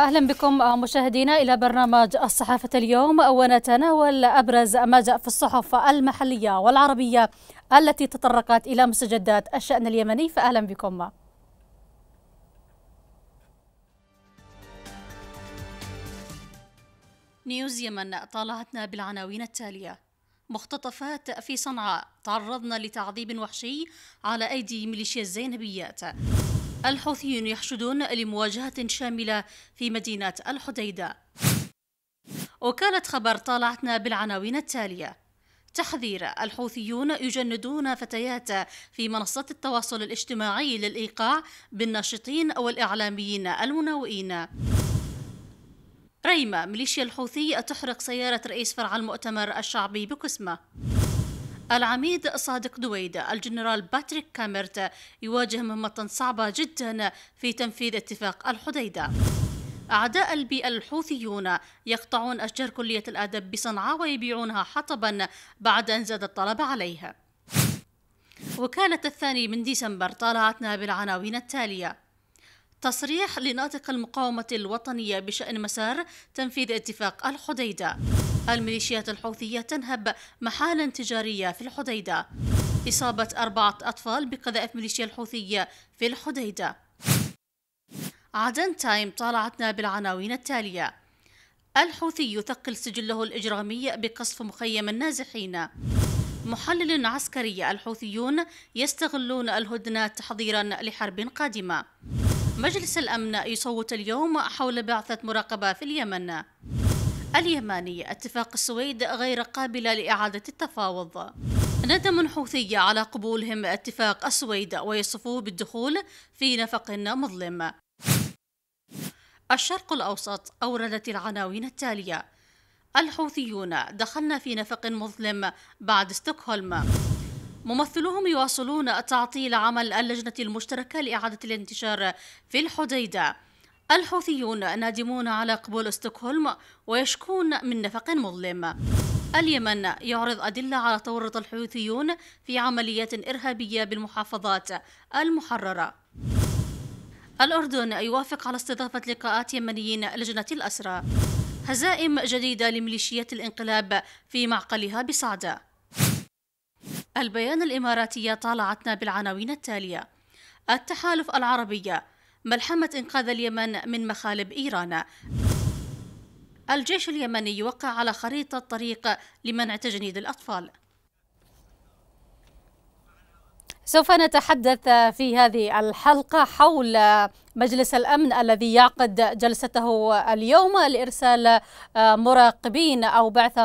أهلا بكم مشاهدينا إلى برنامج الصحافة اليوم ونتناول أبرز ما جاء في الصحف المحلية والعربية التي تطرقت إلى مستجدات الشأن اليمني فأهلا بكم نيوز يمن طالعتنا بالعناوين التالية مختطفات في صنعاء تعرضنا لتعذيب وحشي على أيدي ميليشيا الزينبيات الحوثيون يحشدون لمواجهة شاملة في مدينة الحديدة وكالة خبر طالعتنا بالعناوين التالية تحذير الحوثيون يجندون فتيات في منصات التواصل الاجتماعي للإيقاع بالناشطين أو الإعلاميين المناوئين ريمة ميليشيا الحوثي تحرق سيارة رئيس فرع المؤتمر الشعبي بكسمة العميد صادق دويد الجنرال باتريك كاميرت يواجه مهمة صعبة جدا في تنفيذ اتفاق الحديدة أعداء البيئة الحوثيون يقطعون أشجار كلية الأدب بصنعاء ويبيعونها حطبا بعد أن زاد الطلب عليها وكالة الثاني من ديسمبر طالعتنا بالعناوين التالية تصريح لناطق المقاومة الوطنية بشأن مسار تنفيذ اتفاق الحديدة الميليشيات الحوثية تنهب محالا تجارية في الحديدة إصابة أربعة أطفال بقذائف ميليشيا الحوثية في الحديدة عدن تايم طالعتنا بالعناوين التالية الحوثي يثقل سجله الإجرامي بقصف مخيم النازحين محلل عسكري الحوثيون يستغلون الهدنة تحضيرا لحرب قادمة مجلس الأمن يصوت اليوم حول بعثة مراقبة في اليمن اليماني اتفاق السويد غير قابلة لإعادة التفاوض ندم حوثي على قبولهم اتفاق السويد ويصفوه بالدخول في نفق مظلم الشرق الأوسط أوردت العناوين التالية الحوثيون دخلنا في نفق مظلم بعد ستوكهولم ممثلوهم يواصلون تعطيل عمل اللجنة المشتركة لإعادة الانتشار في الحديدة الحوثيون نادمون على قبول ستوكهولم ويشكون من نفق مظلم اليمن يعرض أدلة على تورط الحوثيون في عمليات إرهابية بالمحافظات المحررة الأردن يوافق على استضافة لقاءات يمنيين لجنة الأسرى هزائم جديدة لميليشيات الانقلاب في معقلها بصعده البيان الإماراتية طالعتنا بالعناوين التالية التحالف العربية ملحمة إنقاذ اليمن من مخالب إيران الجيش اليمني يوقع على خريطة طريق لمنع تجنيد الأطفال سوف نتحدث في هذه الحلقة حول مجلس الأمن الذي يعقد جلسته اليوم لإرسال مراقبين أو بعثة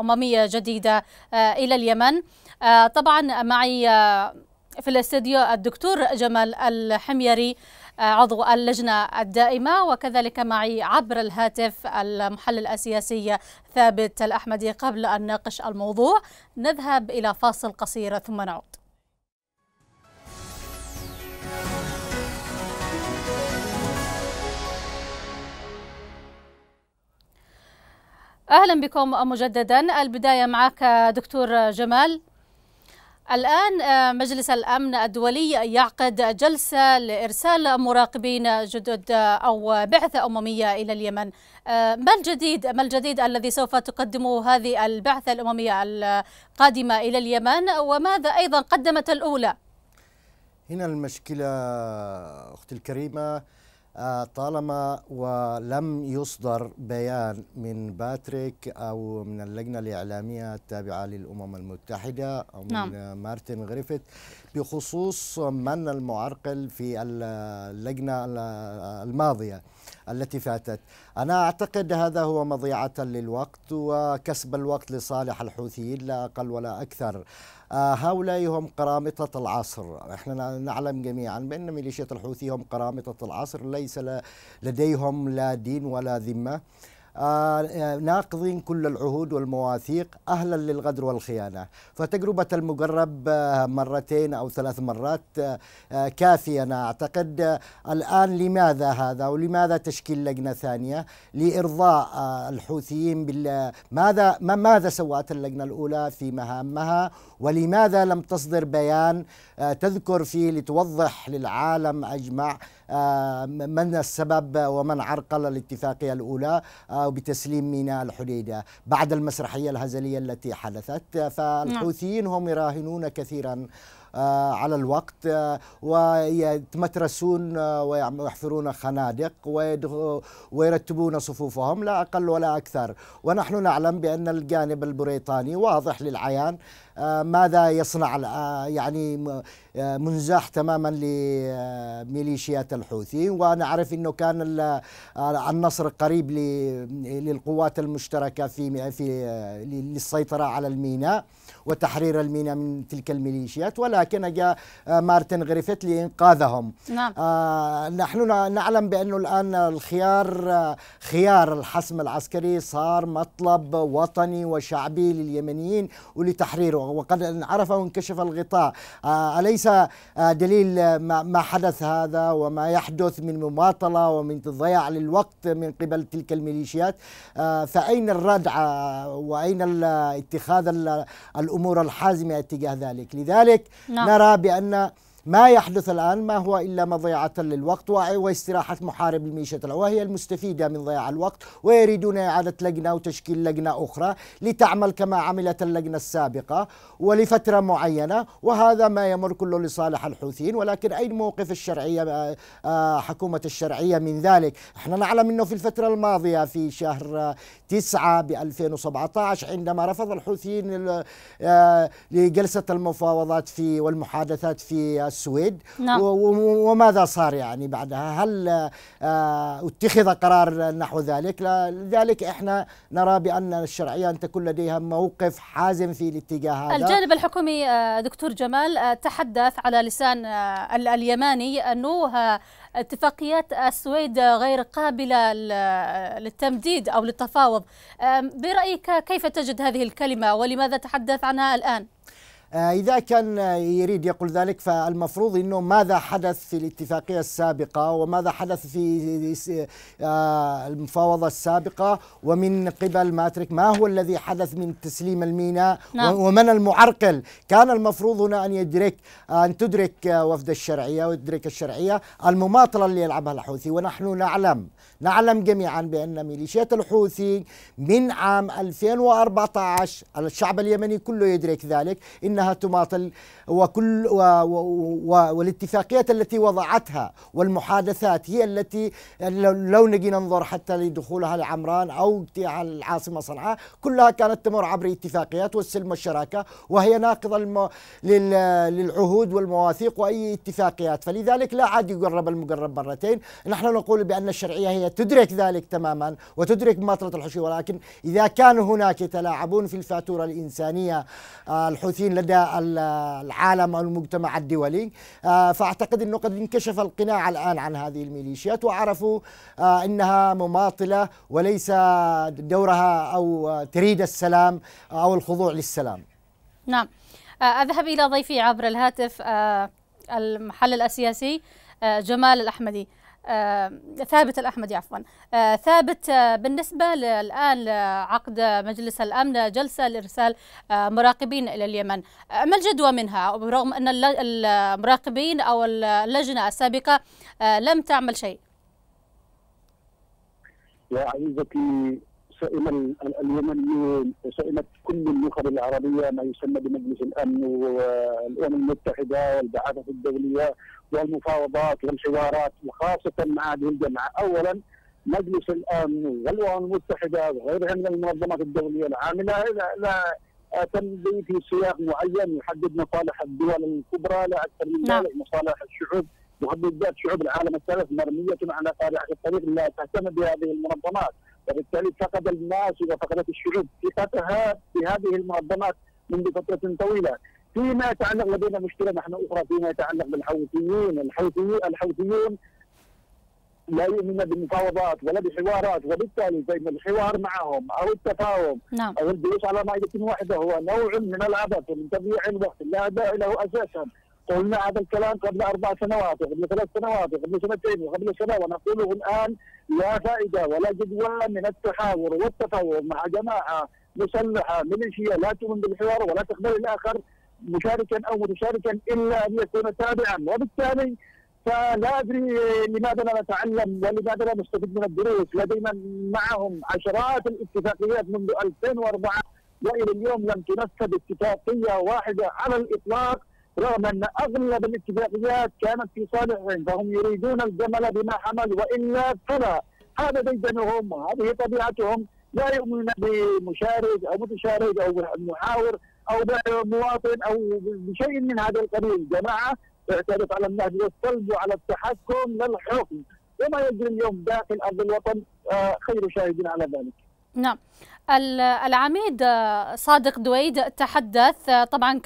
أممية جديدة إلى اليمن آه، طبعا معي آه، في الاستديو الدكتور جمال الحميري آه، عضو اللجنة الدائمة وكذلك معي عبر الهاتف المحلل السياسي ثابت الأحمدي قبل أن نناقش الموضوع نذهب إلى فاصل قصير ثم نعود أهلا بكم مجددا البداية معك دكتور جمال الآن آه، مجلس الأمن الدولي يعقد جلسة لإرسال مراقبين جدد آه، أو بعثة أممية إلى اليمن آه، ما الجديد ما الجديد الذي سوف تقدمه هذه البعثة الأممية القادمة إلى اليمن وماذا أيضا قدمت الأولى هنا المشكلة أختي الكريمة آه، طالما ولم يصدر بيان من باتريك أو من اللجنة الإعلامية التابعة للأمم المتحدة أو من نعم. مارتن غريفيث بخصوص من المعرقل في اللجنة الماضية التي فاتت أنا أعتقد هذا هو مضيعة للوقت وكسب الوقت لصالح الحوثيين لا أقل ولا أكثر آه، هؤلاء هم قرامطة العصر نحن نعلم جميعا بأن ميليشيات الحوثي هم قرامطة العصر ليس لديهم لا دين ولا ذمة آه، ناقضين كل العهود والمواثيق أهلا للغدر والخيانة فتجربة المجرب آه، مرتين أو ثلاث مرات آه، كافية أنا أعتقد الآن لماذا هذا ولماذا تشكيل لجنة ثانية لإرضاء الحوثيين بال ماذا ماذا سوت اللجنة الأولى في مهامها ولماذا لم تصدر بيان تذكر فيه لتوضح للعالم أجمع آه، من السبب ومن عرقل الاتفاقية الأولى آه، بتسليم ميناء الحديدة بعد المسرحية الهزلية التي حدثت فالحوثيين نعم. هم يراهنون كثيرا آه، على الوقت ويتمترسون ويحفرون خنادق ويرتبون صفوفهم لا أقل ولا أكثر ونحن نعلم بأن الجانب البريطاني واضح للعيان ماذا يصنع يعني آه، منزاح تماما لميليشيات الحوثي ونعرف انه كان آه، النصر قريب للقوات المشتركه في في آه، للسيطره على الميناء وتحرير الميناء من تلك الميليشيات ولكن جاء مارتن غريفيت لانقاذهم نعم. آه نحن نعلم بانه الان الخيار خيار الحسم العسكري صار مطلب وطني وشعبي لليمنيين ولتحريره وقد انعرف وانكشف الغطاء آه اليس آه، دليل آه، ما حدث هذا وما يحدث من مماطلة ومن ضياع للوقت من قبل تلك الميليشيات آه، فأين الردع وأين اتخاذ الأمور الحازمة اتجاه ذلك لذلك نعم. نرى بأن ما يحدث الآن ما هو إلا مضيعة للوقت واستراحة محارب الميليشيات وهي المستفيدة من ضياع الوقت ويريدون إعادة لجنة وتشكيل لجنة أخرى لتعمل كما عملت اللجنة السابقة ولفترة معينة وهذا ما يمر كله لصالح الحوثيين ولكن أين موقف الشرعية آه، آه، حكومة الشرعية من ذلك احنا نعلم أنه في الفترة الماضية في شهر تسعة ب 2017 عندما رفض الحوثيين آه، لجلسة المفاوضات في والمحادثات في السويد نعم. وماذا صار يعني بعدها هل آه، اتخذ قرار نحو ذلك لذلك احنا نرى بأن الشرعية أن تكون لديها موقف حازم في الاتجاه هذا الجانب الحكومي آه، دكتور جمال آه، تحدث على لسان اليماني أنه اتفاقيات السويد غير قابلة للتمديد أو للتفاوض برأيك كيف تجد هذه الكلمة ولماذا تحدث عنها الآن؟ آه، إذا كان يريد يقول ذلك فالمفروض أنه ماذا حدث في الاتفاقية السابقة وماذا حدث في آه، المفاوضة السابقة ومن قبل ماتريك ما هو الذي حدث من تسليم الميناء نعم. ومن المعرقل كان المفروض هنا أن يدرك آه، أن تدرك وفد الشرعية ويدرك الشرعية المماطلة اللي يلعبها الحوثي ونحن نعلم نعلم جميعا بأن ميليشيات الحوثي من عام 2014 الشعب اليمني كله يدرك ذلك إنها لها تماطل وكل و و والاتفاقيات التي وضعتها والمحادثات هي التي لو نجي ننظر حتى لدخولها لعمران او العاصمه صنعاء كلها كانت تمر عبر اتفاقيات والسلم والشراكه وهي ناقضه للعهود والمواثيق واي اتفاقيات فلذلك لا عاد يقرب المقرب مرتين نحن نقول بان الشرعيه هي تدرك ذلك تماما وتدرك مطره الحشي ولكن اذا كان هناك يتلاعبون في الفاتوره الانسانيه آه، الحوثيين لدى العالم أو المجتمع الدولي آه، فأعتقد أنه قد انكشف القناع الآن عن هذه الميليشيات وعرفوا آه، أنها مماطلة وليس دورها أو تريد السلام أو الخضوع للسلام نعم آه، أذهب إلى ضيفي عبر الهاتف المحلل السياسي جمال الأحمدي آه، ثابت الأحمدي عفوا آه، ثابت آه، بالنسبة الآن عقد مجلس الأمن جلسة لإرسال مراقبين إلى اليمن ما الجدوى منها رغم أن المراقبين أو اللجنة السابقة لم تعمل شيء يا عزيزتي سئم اليمنيون وسئمت كل النخب العربيه ما يسمى بمجلس الامن والامم المتحده والبعثه الدوليه والمفاوضات والحوارات وخاصه مع هذه الجماعه، اولا مجلس الامن والامم المتحده وغيرها من المنظمات الدوليه العامله لا, لا تمضي في سياق معين يحدد مصالح الدول الكبرى لا اكثر من نعم. ذلك مصالح الشعوب وبالذات شعوب العالم الثالث مرميه على صالح الطريق لا تهتم بهذه المنظمات وبالتالي فقد الناس وفقدت الشعوب ثقتها بهذه المنظمات منذ فتره طويله فيما يتعلق لدينا مشكله نحن اخرى فيما يتعلق بالحوثيين، الحوثيون الحوثيون لا يؤمنون بالمفاوضات ولا بحوارات وبالتالي فان الحوار معهم او التفاهم نعم. او الجلوس على مائده واحده هو نوع من العبث ومن تضييع الوقت لا داعي له اساسا. قلنا هذا الكلام قبل اربع سنوات وقبل ثلاث سنوات وقبل سنتين وقبل سنه ونقوله الان لا فائده ولا جدوى من التحاور والتفاوض مع جماعه مسلحه ميليشيا لا تؤمن بالحوار ولا تقبل الاخر مشاركا او متشاركا الا ان يكون تابعا وبالتالي فلا ادري لماذا لا نتعلم ولماذا لا نستفيد من الدروس لدينا معهم عشرات الاتفاقيات منذ 2004 والى اليوم لم تنفذ اتفاقيه واحده على الاطلاق رغم ان اغلب الاتفاقيات كانت في صالحهم فهم يريدون الجمل بما حمل والا فلا هذا ديدنهم وهذه طبيعتهم لا يؤمنون بمشارك او متشارك او محاور او مواطن او بشيء من هذا القبيل، جماعه تعترف على النهج والصلب وعلى التحكم للحكم، وما يجري اليوم داخل ارض الوطن آه، خير شاهد على ذلك. نعم العميد آه، صادق دويد تحدث آه، طبعا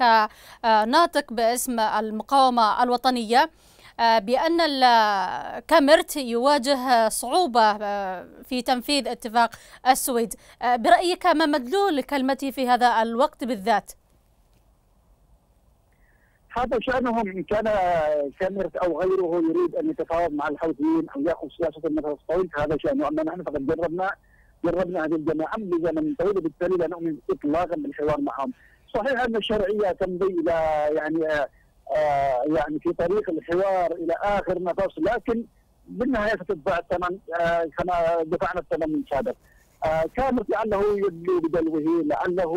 كناطق باسم المقاومة الوطنية آه، بأن كاميرت يواجه صعوبة آه، في تنفيذ اتفاق السويد آه، برأيك ما مدلول كلمته في هذا الوقت بالذات؟ هذا شأنهم إن كان كاميرت أو غيره يريد أن يتفاوض مع الحوثيين أو يأخذ سياسة المثل الصين هذا شأنه أما نحن فقد جربنا جربنا هذه الجماعة لزمن طويل وبالتالي لا نؤمن إطلاقا بالحوار معهم صحيح أن الشرعية تمضي إلى يعني آه، يعني في طريق الحوار الى اخر نفس لكن بالنهايه ستدفع الثمن آه، كما دفعنا الثمن من سابق آه، كانت لعله يبلي بدلوه لعله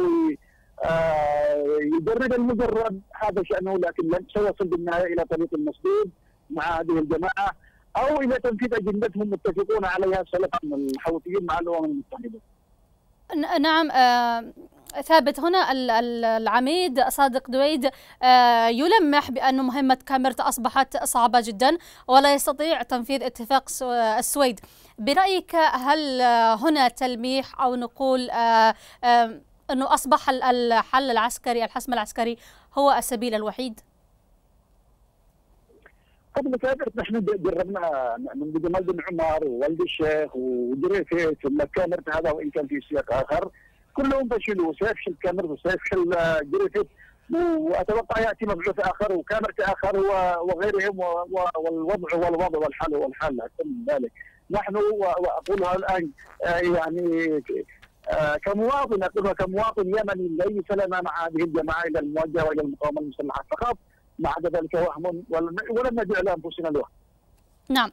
يجرد المدرب هذا شانه لكن لن سيصل بالنهايه الى طريق المسدود مع هذه الجماعه او الى تنفيذ اجندتهم متفقون عليها سلفا الحوثيين مع الامم المتحده. نعم ثابت هنا العميد صادق دويد آه، يلمح بأن مهمة كاميرت أصبحت صعبة جدا ولا يستطيع تنفيذ اتفاق السويد برأيك هل هنا تلميح أو نقول آه، آه، أنه أصبح الحل العسكري الحسم العسكري هو السبيل الوحيد؟ قبل كابرت نحن جربنا من جمال بن عمر ووالد الشيخ ودريفيس ثم كاميرت هذا وان كان في سياق اخر كلهم باش يلو شل كامرت وسيف جريفيث واتوقع ياتي مبعوث اخر وكامرت اخر وغيرهم والوضع والوضع والحال والحال اكثر ذلك نحن واقولها الان آه، يعني آه، كمواطن اقولها كمواطن يمني ليس لنا مع هذه الا الموجهه الى المقاومه المسلحه فقط عدا ذلك وهم ولم ندع لانفسنا الوهم. نعم.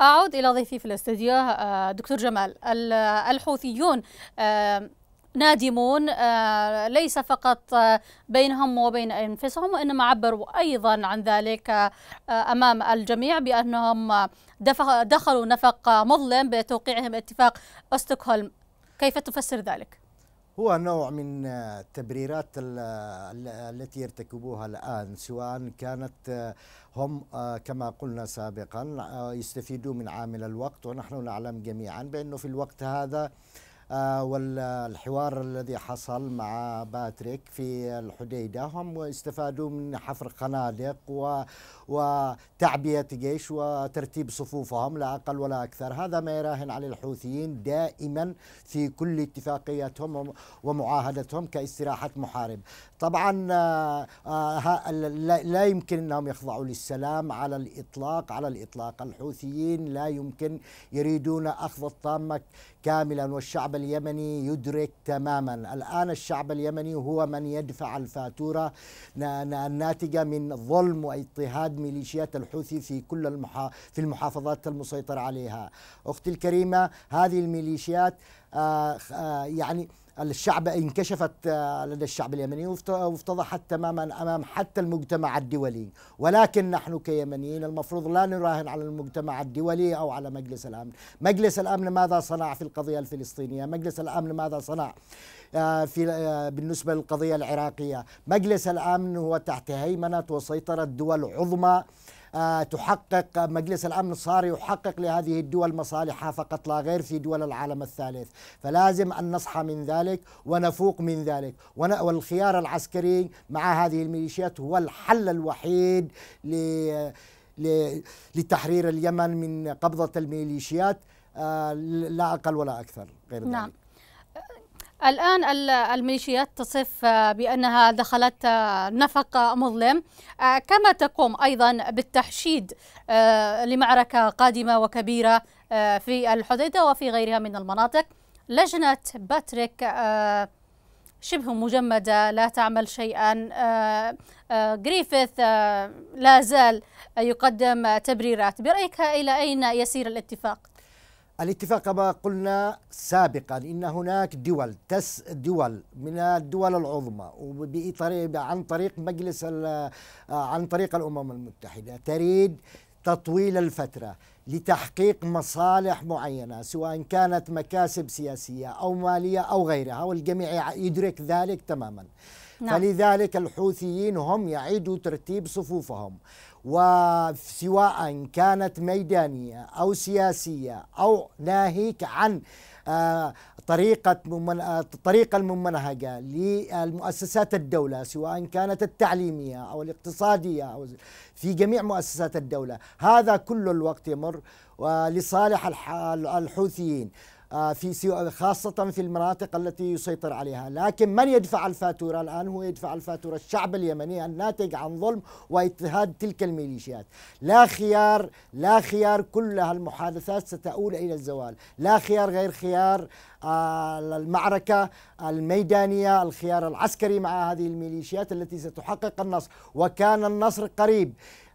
أعود إلى ضيفي في الاستديو آه، دكتور جمال الحوثيون نادمون آه، ليس فقط آه، بينهم وبين أنفسهم وإنما عبروا أيضا عن ذلك آه، أمام الجميع بأنهم دخلوا نفق مظلم بتوقيعهم اتفاق أستوكهولم كيف تفسر ذلك؟ هو نوع من التبريرات التي يرتكبوها الآن سواء كانت هم كما قلنا سابقا يستفيدون من عامل الوقت ونحن نعلم جميعا بأنه في الوقت هذا آه، والحوار الذي حصل مع باتريك في الحديدة هم استفادوا من حفر خنادق و وتعبية جيش وترتيب صفوفهم لا أقل ولا أكثر هذا ما يراهن على الحوثيين دائما في كل اتفاقياتهم ومعاهدتهم كاستراحة محارب طبعا آه، آه، لا يمكن أنهم يخضعوا للسلام على الإطلاق على الإطلاق الحوثيين لا يمكن يريدون أخذ الطامة كاملا والشعب اليمني يدرك تماما الآن الشعب اليمني هو من يدفع الفاتورة الناتجة من ظلم واضطهاد ميليشيات الحوثي في كل المحا في المحافظات المسيطره عليها أختي الكريمة هذه الميليشيات آه، آه، يعني الشعب انكشفت آه، لدى الشعب اليمني وافتضحت تماما امام حتى المجتمع الدولي ولكن نحن كيمنيين المفروض لا نراهن على المجتمع الدولي او على مجلس الامن مجلس الامن ماذا صنع في القضيه الفلسطينيه مجلس الامن ماذا صنع في بالنسبه للقضيه العراقيه مجلس الامن هو تحت هيمنه وسيطره دول عظمى آه، تحقق مجلس الأمن صار يحقق لهذه الدول مصالحها فقط لا غير في دول العالم الثالث فلازم أن نصحى من ذلك ونفوق من ذلك والخيار العسكري مع هذه الميليشيات هو الحل الوحيد لتحرير اليمن من قبضة الميليشيات آه، لا أقل ولا أكثر غير نعم. ذلك الآن الميليشيات تصف آه، بأنها دخلت آه، نفق مظلم آه، كما تقوم أيضا بالتحشيد لمعركة قادمة وكبيرة في الحديدة وفي غيرها من المناطق لجنة باتريك شبه مجمدة لا تعمل شيئا غريفيث لا زال يقدم تبريرات برأيك إلى أين يسير الاتفاق؟ الاتفاق كما قلنا سابقا ان هناك دول تس دول من الدول العظمى عن طريق مجلس عن طريق الامم المتحده تريد تطويل الفتره لتحقيق مصالح معينه سواء كانت مكاسب سياسيه او ماليه او غيرها والجميع يدرك ذلك تماما نعم. فلذلك الحوثيين هم يعيدوا ترتيب صفوفهم وسواء كانت ميدانية أو سياسية أو ناهيك عن آه، طريقة الطريقة آه، الممنهجة للمؤسسات الدولة سواء كانت التعليمية أو الاقتصادية أو في جميع مؤسسات الدولة هذا كل الوقت يمر آه، لصالح الحوثيين آه، في خاصة في المناطق التي يسيطر عليها لكن من يدفع الفاتورة الآن هو يدفع الفاتورة الشعب اليمني الناتج عن ظلم واضطهاد تلك الميليشيات لا خيار لا خيار كل المحادثات ستؤول إلى الزوال لا خيار غير خيار آه، المعركة الميدانية الخيار العسكري مع هذه الميليشيات التي ستحقق النصر وكان النصر قريب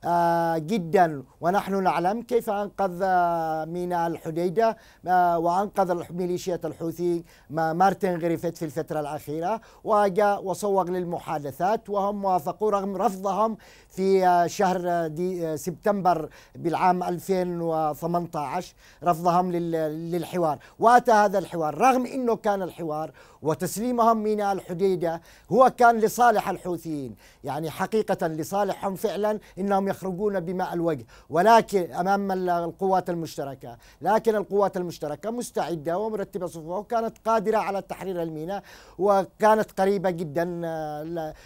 آه، جدا ونحن نعلم كيف أنقذ آه، ميناء الحديدة آه، وأنقذ ميليشيا الحوثي مارتن غريفيت في الفترة الأخيرة وجاء وصوغ للمحادثات وهم وافقوا رغم رفضهم في شهر دي سبتمبر بالعام 2018 رفضهم للحوار وأتى هذا الحوار رغم أنه كان الحوار وتسليمهم ميناء الحديدة هو كان لصالح الحوثيين يعني حقيقة لصالحهم فعلا إنهم يخرجون بماء الوجه ولكن أمام القوات المشتركة لكن القوات المشتركة مستعدة ومرتبة صفوفها وكانت قادرة على تحرير الميناء وكانت قريبة جدا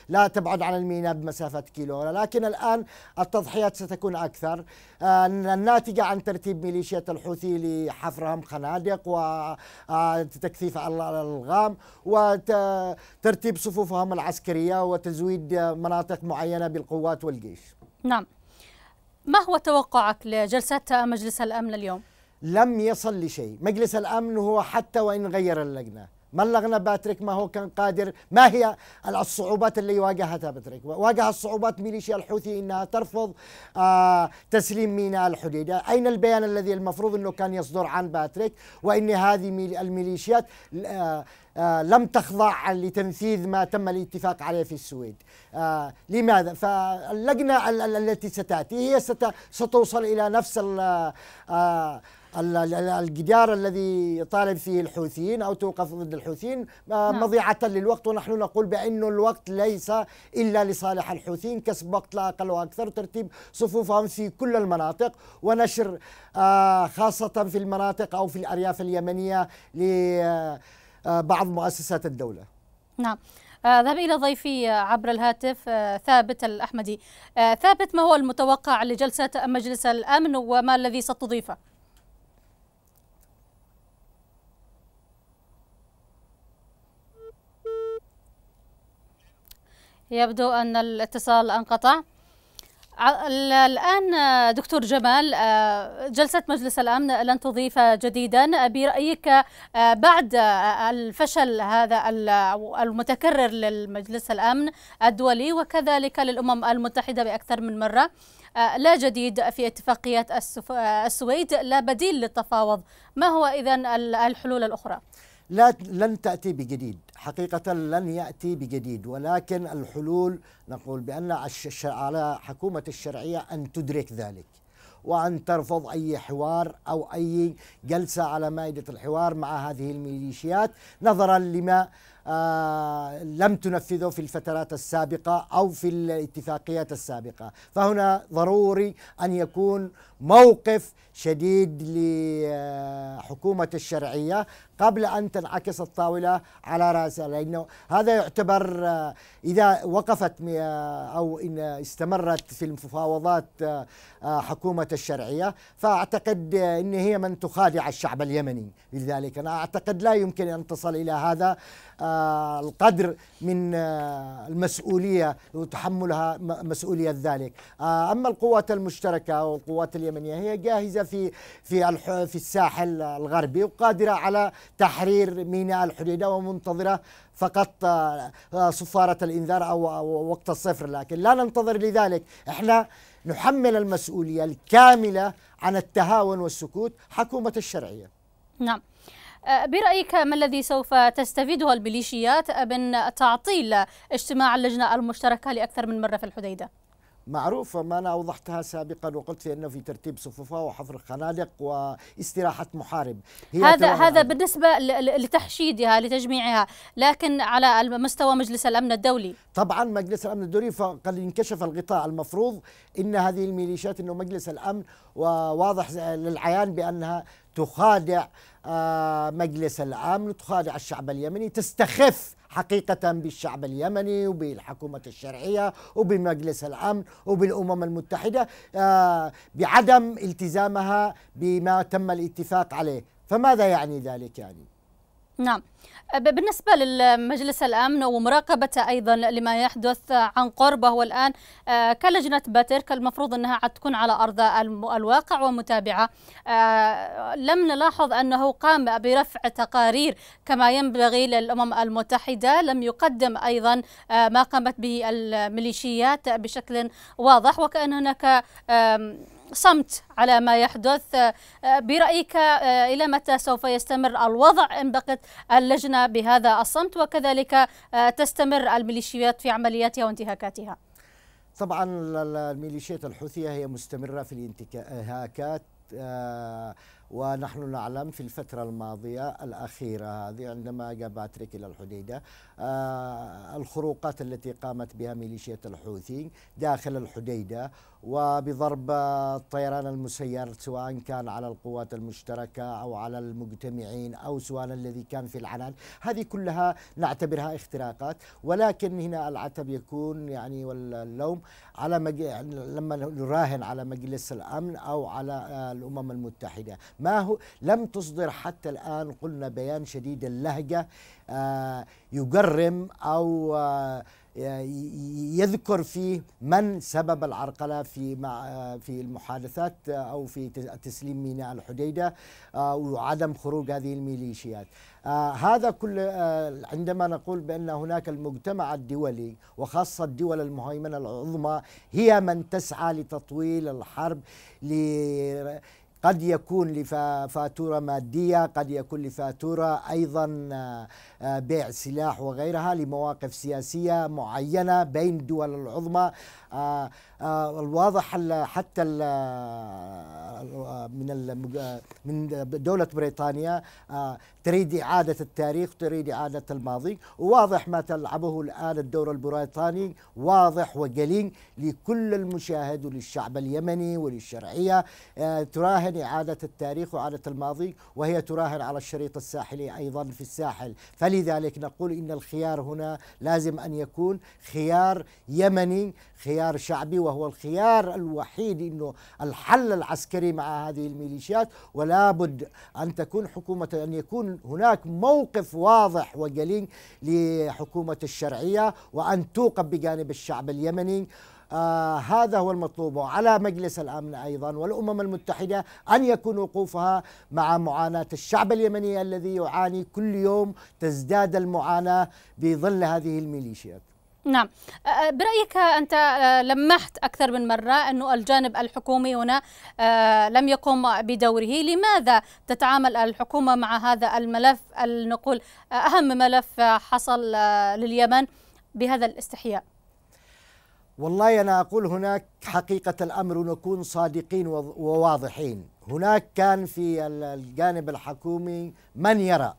لا تبعد عن الميناء بمسافة كيلو لكن الآن التضحيات ستكون أكثر آه، الناتجة عن ترتيب ميليشيات الحوثي لحفرهم خنادق وتكثيف آه، الغام وترتيب صفوفهم العسكرية وتزويد مناطق معينة بالقوات والجيش نعم ما هو توقعك لجلسة مجلس الأمن اليوم؟ لم يصل لشيء مجلس الأمن هو حتى وإن غير اللجنة ما باتريك ما هو كان قادر ما هي الصعوبات اللي واجهتها باتريك واجه الصعوبات ميليشيا الحوثي انها ترفض آه تسليم ميناء الحديدة اين البيان الذي المفروض انه كان يصدر عن باتريك وان هذه الميليشيات آه آه، لم تخضع لتنفيذ ما تم الاتفاق عليه في السويد آه، لماذا؟ فاللجنة التي ستأتي هي ستوصل إلى نفس آه، الجدار الذي يطالب فيه الحوثيين او توقف ضد الحوثيين نعم. مضيعه للوقت ونحن نقول بانه الوقت ليس الا لصالح الحوثيين كسب وقت لا اقل واكثر ترتيب صفوفهم في كل المناطق ونشر خاصه في المناطق او في الارياف اليمنيه آه، بعض مؤسسات الدولة نعم آه، ذهب إلى ضيفي آه، عبر الهاتف ثابت الأحمدي ثابت ما هو المتوقع لجلسة مجلس الأمن وما الذي ستضيفه يبدو أن الاتصال انقطع الآن دكتور جمال آه، جلسة مجلس الأمن لن تضيف جديدا برأيك آه، بعد آه، الفشل هذا المتكرر للمجلس الأمن الدولي وكذلك للأمم المتحدة بأكثر من مرة لا جديد في اتفاقية السويد لا بديل للتفاوض ما هو إذن الحلول الأخرى؟ لا لن تأتي بجديد حقيقة لن يأتي بجديد ولكن الحلول نقول بأن على حكومة الشرعية أن تدرك ذلك وأن ترفض أي حوار أو أي جلسة على مائدة الحوار مع هذه الميليشيات نظرا لما آه، لم تنفذه في الفترات السابقة أو في الاتفاقيات السابقة فهنا ضروري أن يكون موقف شديد لحكومة الشرعية قبل أن تنعكس الطاولة على رأسها لأنه هذا يعتبر آه، إذا وقفت آه، أو إن استمرت في المفاوضات حكومة الشرعية فأعتقد أن هي من تخادع الشعب اليمني لذلك أنا أعتقد لا يمكن أن تصل إلى هذا القدر من آه، المسؤولية وتحملها مسؤولية ذلك آه، أما القوات المشتركة والقوات اليمنية هي جاهزة في في في الساحل الغربي وقادرة على تحرير ميناء الحديدة ومنتظرة فقط آه، صفارة الإنذار أو وقت الصفر لكن لا ننتظر لذلك احنا نحمل المسؤولية الكاملة عن التهاون والسكوت حكومة الشرعية نعم برأيك ما الذي سوف تستفيده الميليشيات من تعطيل اجتماع اللجنة المشتركة لأكثر من مرة في الحديدة؟ معروف ما أنا أوضحتها سابقا وقلت في أنه في ترتيب صفوفها وحفر خنادق واستراحة محارب هي هذا هذا بالنسبة لتحشيدها لتجميعها لكن على مستوى مجلس الأمن الدولي طبعا مجلس الأمن الدولي فقد انكشف الغطاء المفروض إن هذه الميليشيات أنه مجلس الأمن وواضح للعيان بأنها تخادع آه، مجلس العام لتخادع الشعب اليمني تستخف حقيقة بالشعب اليمني وبالحكومة الشرعية وبمجلس الأمن وبالأمم المتحدة آه، بعدم التزامها بما تم الاتفاق عليه فماذا يعني ذلك يعني؟ نعم أه، بالنسبة لمجلس الأمن ومراقبته أيضا لما يحدث عن قربه والآن أه، كلجنة باترك المفروض أنها تكون على أرض الواقع ومتابعة أه، لم نلاحظ أنه قام برفع تقارير كما ينبغي للأمم المتحدة لم يقدم أيضا ما قامت به الميليشيات بشكل واضح وكأن هناك صمت على ما يحدث آه، برأيك آه، إلى متى سوف يستمر الوضع إن بقت اللجنة بهذا الصمت وكذلك آه، تستمر الميليشيات في عملياتها وانتهاكاتها طبعا الميليشيات الحوثية هي مستمرة في الانتهاكات ونحن نعلم في الفترة الماضية الأخيرة هذه عندما جاء باتريك إلى الحديدة الخروقات التي قامت بها ميليشيات الحوثي داخل الحديدة وبضرب الطيران المسير سواء كان على القوات المشتركة أو على المجتمعين أو سواء الذي كان في العنان هذه كلها نعتبرها اختراقات ولكن هنا العتب يكون يعني واللوم على مج... يعني لما نراهن على مجلس الأمن أو على آه، الأمم المتحدة ما هو لم تصدر حتى الآن قلنا بيان شديد اللهجة آه، يجرم أو آه، يعني يذكر فيه من سبب العرقله في في المحادثات او في تسليم ميناء الحديده آه، وعدم خروج هذه الميليشيات. آه، هذا كل آه، عندما نقول بان هناك المجتمع الدولي وخاصه الدول المهيمنه العظمى هي من تسعى لتطويل الحرب قد يكون لفاتورة مادية قد يكون لفاتورة أيضا آه، آه، بيع سلاح وغيرها لمواقف سياسية معينة بين الدول العظمى آه، آه، الواضح حتى آه، من من دوله بريطانيا تريد اعاده التاريخ تريد اعاده الماضي وواضح ما تلعبه الان الدور البريطاني واضح وجلي لكل المشاهد وللشعب اليمني وللشرعيه تراهن اعاده التاريخ واعاده الماضي وهي تراهن على الشريط الساحلي ايضا في الساحل فلذلك نقول ان الخيار هنا لازم ان يكون خيار يمني خيار خيار شعبي وهو الخيار الوحيد انه الحل العسكري مع هذه الميليشيات ولا بد ان تكون حكومه ان يكون هناك موقف واضح وجلي لحكومه الشرعيه وان توقف بجانب الشعب اليمني آه هذا هو المطلوب وعلى مجلس الامن ايضا والامم المتحده ان يكون وقوفها مع معاناه الشعب اليمني الذي يعاني كل يوم تزداد المعاناه بظل هذه الميليشيات نعم برأيك أنت لمحت أكثر من مرة أنه الجانب الحكومي هنا لم يقم بدوره لماذا تتعامل الحكومة مع هذا الملف نقول أهم ملف حصل لليمن بهذا الاستحياء والله أنا أقول هناك حقيقة الأمر نكون صادقين وواضحين هناك كان في الجانب الحكومي من يرى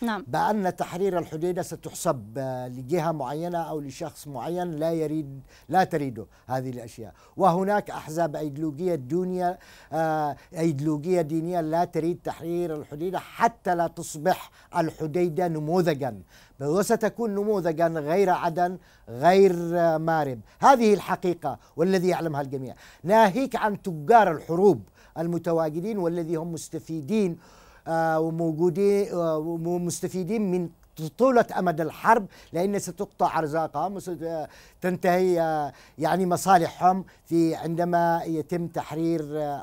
نعم. بأن تحرير الحديدة ستحسب آه، لجهة معينة أو لشخص معين لا يريد لا تريده هذه الأشياء وهناك أحزاب أيديولوجية دنيا آه، أيديولوجية دينية لا تريد تحرير الحديدة حتى لا تصبح الحديدة نموذجا وستكون نموذجا غير عدن غير آه، مارب هذه الحقيقة والذي يعلمها الجميع ناهيك عن تجار الحروب المتواجدين والذي هم مستفيدين آه، وموجودين آه، ومستفيدين من طولة أمد الحرب لأن ستقطع أرزاقهم وستنتهي آه، يعني مصالحهم في عندما يتم تحرير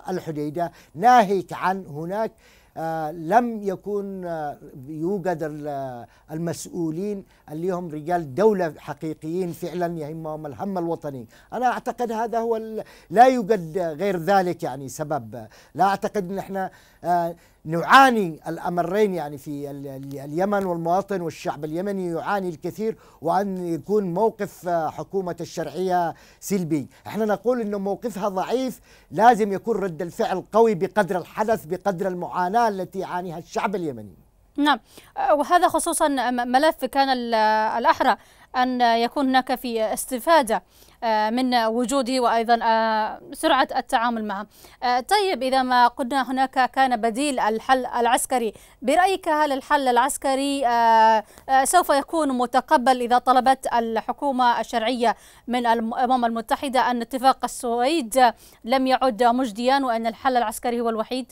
الحديدة ناهيك عن هناك آه لم يكون آه يوجد المسؤولين اللي هم رجال دولة حقيقيين فعلا يهمهم الهم الوطني أنا أعتقد هذا هو لا يوجد غير ذلك يعني سبب لا أعتقد أن احنا آه نعاني الامرين يعني في اليمن والمواطن والشعب اليمني يعاني الكثير وان يكون موقف حكومه الشرعيه سلبي، احنا نقول انه موقفها ضعيف لازم يكون رد الفعل قوي بقدر الحدث بقدر المعاناه التي يعانيها الشعب اليمني. نعم آه، وهذا خصوصا ملف كان الاحرى أن يكون هناك في استفادة آه، من وجوده وأيضا آه، سرعة التعامل معه آه، طيب إذا ما قلنا هناك كان بديل الحل العسكري برأيك هل الحل العسكري سوف يكون متقبل إذا طلبت الحكومة الشرعية من الأمم المتحدة أن اتفاق السويد لم يعد مجديا وأن الحل العسكري هو الوحيد؟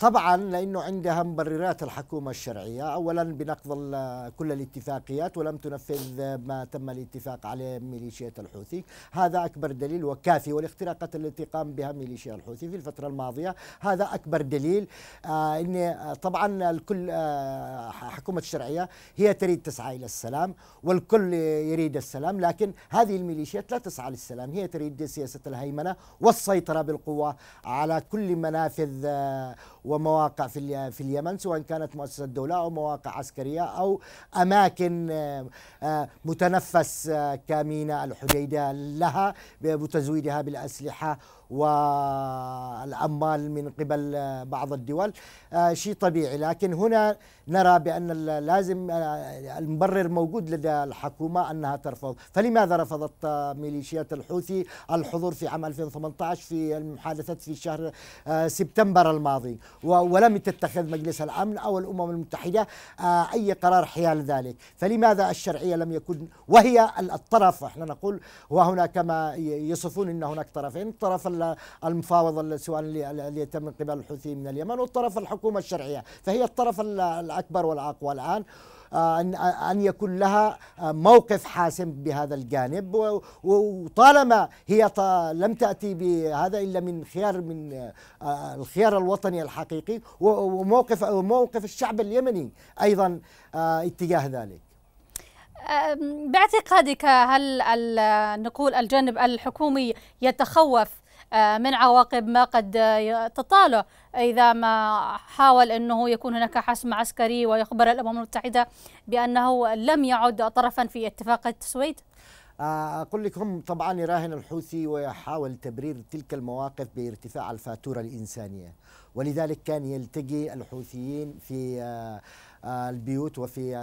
طبعا لانه عندها مبررات الحكومه الشرعيه اولا بنقض كل الاتفاقيات ولم تنفذ ما تم الاتفاق عليه ميليشيا الحوثي هذا اكبر دليل وكافي والاختراقات التي قام بها ميليشيا الحوثي في الفتره الماضيه هذا اكبر دليل آه ان آه، طبعا الكل آه حكومه الشرعيه هي تريد تسعى الى السلام والكل يريد السلام لكن هذه الميليشيات لا تسعى للسلام هي تريد سياسه الهيمنه والسيطره بالقوه على كل منافذ آه ومواقع في في اليمن سواء كانت مؤسسه دولة أو مواقع عسكرية أو أماكن آه، متنفس آه، كميناء الحديدة لها بتزويدها بالأسلحة والعمال من قبل بعض الدول آه، شيء طبيعي لكن هنا نرى بأن لازم آه، المبرر موجود لدى الحكومة أنها ترفض فلماذا رفضت آه، ميليشيات الحوثي الحضور في عام 2018 في المحادثات في شهر سبتمبر الماضي ولم تتخذ مجلس الأمن أو الأمم المتحدة أي قرار حيال ذلك فلماذا الشرعية لم يكن وهي الطرف احنا نقول وهنا كما يصفون أن هناك طرفين الطرف المفاوضة سواء اللي يتم من قبل الحوثيين من اليمن والطرف الحكومة الشرعية فهي الطرف الأكبر والأقوى الآن آه، أن أن يكون لها آه، موقف حاسم بهذا الجانب وطالما هي لم تأتي بهذا إلا من خيار من آه، الخيار الوطني الحقيقي وموقف موقف الشعب اليمني أيضا اتجاه ذلك باعتقادك هل نقول الجانب الحكومي يتخوف آه، من عواقب ما قد تطاله إذا ما حاول أنه يكون هناك حسم عسكري ويخبر الأمم المتحدة بأنه لم يعد طرفا في اتفاق السويد؟ آه، أقول لك هم طبعا يراهن الحوثي ويحاول تبرير تلك المواقف بارتفاع الفاتورة الإنسانية ولذلك كان يلتقي الحوثيين في آه، البيوت وفي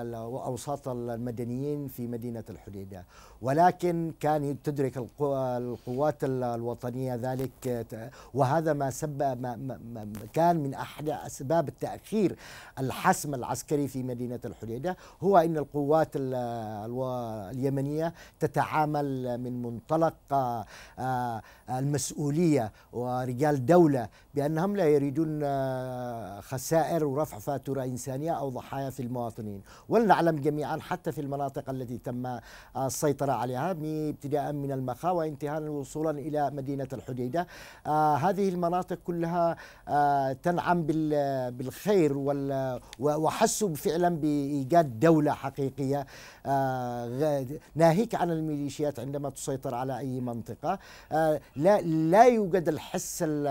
أوساط المدنيين في مدينة الحديدة ولكن كان تدرك القوات الوطنية ذلك وهذا ما سبب ما ما كان من أحد أسباب التأخير الحسم العسكري في مدينة الحديدة هو أن القوات اليمنية تتعامل من منطلق آه، آه، المسؤولية ورجال دولة بأنهم لا يريدون آه، خسائر ورفع فاتورة إنسانية أو ضحايا حياة في المواطنين ولنعلم جميعا حتى في المناطق التي تم السيطرة عليها ابتداء من المخا وانتهاء وصولا إلى مدينة الحديدة آه، هذه المناطق كلها آه، تنعم بالخير وحسوا فعلا بإيجاد دولة حقيقية آه، ناهيك عن الميليشيات عندما تسيطر على أي منطقة لا, لا يوجد الحس الـ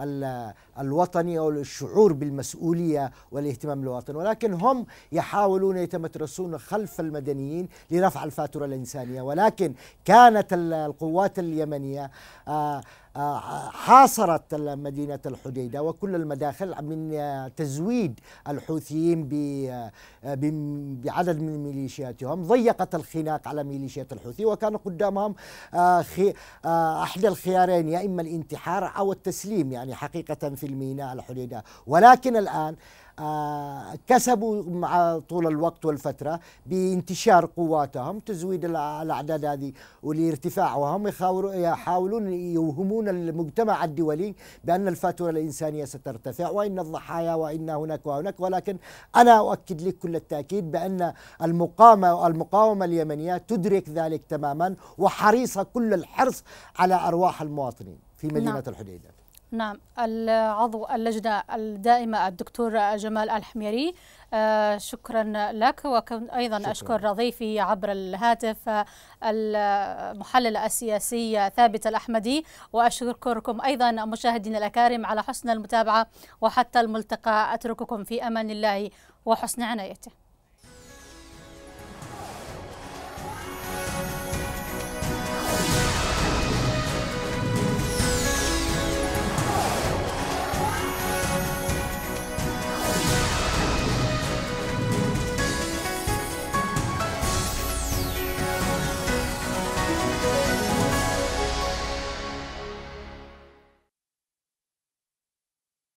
الـ الوطني أو الشعور بالمسؤولية والاهتمام بالوطن ولكن يمكن هم يحاولون يتمترسون خلف المدنيين لرفع الفاتورة الإنسانية ولكن كانت القوات اليمنية آه، آه، حاصرت مدينة الحديدة وكل المداخل من تزويد الحوثيين آه، بعدد من ميليشياتهم ضيقت الخناق على ميليشيات الحوثي وكان قدامهم أحد الخيارين يا إما الانتحار أو التسليم يعني حقيقة في الميناء الحديدة ولكن الآن آه، كسبوا مع طول الوقت والفترة بانتشار قواتهم تزويد الأعداد هذه ولارتفاعهم يحاولون يوهمون المجتمع الدولي بأن الفاتورة الإنسانية سترتفع وإن الضحايا وإن هناك وهناك ولكن أنا أؤكد لك كل التأكيد بأن المقاومة المقاومة اليمنية تدرك ذلك تماما وحريصة كل الحرص على أرواح المواطنين في مدينة نعم. الحديدة نعم العضو اللجنة الدائمة الدكتور جمال الحميري آه، شكرا لك أيضا شكرا. أشكر ضيفي عبر الهاتف آه، المحلل السياسي ثابت الأحمدي وأشكركم أيضا مشاهدينا الأكارم على حسن المتابعة وحتى الملتقى أترككم في أمان الله وحسن عنايته